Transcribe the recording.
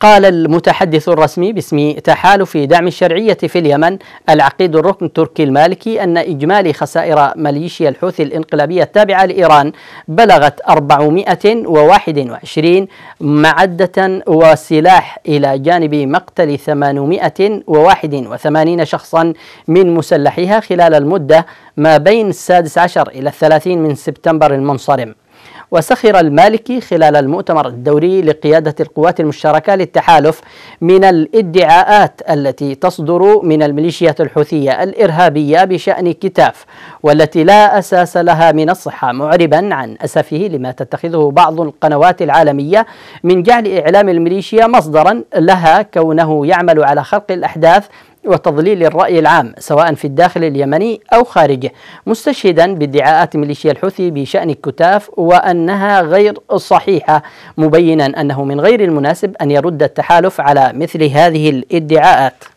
قال المتحدث الرسمي باسم تحالف دعم الشرعية في اليمن العقيد الركن التركي المالكي أن إجمالي خسائر ميليشيا الحوثي الإنقلابية التابعة لإيران بلغت 421 معدة وسلاح إلى جانب مقتل 881 شخصا من مسلحيها خلال المدة ما بين السادس عشر إلى الثلاثين من سبتمبر المنصرم وسخر المالكي خلال المؤتمر الدوري لقيادة القوات المشتركة للتحالف من الادعاءات التي تصدر من الميليشيات الحوثية الإرهابية بشأن كتاف والتي لا أساس لها من الصحة معربا عن أسفه لما تتخذه بعض القنوات العالمية من جعل إعلام الميليشيا مصدرا لها كونه يعمل على خلق الأحداث وتضليل الرأي العام سواء في الداخل اليمني أو خارجه مستشهدا بادعاءات ميليشيا الحوثي بشأن الكتاف وأنها غير صحيحة مبينا أنه من غير المناسب أن يرد التحالف على مثل هذه الادعاءات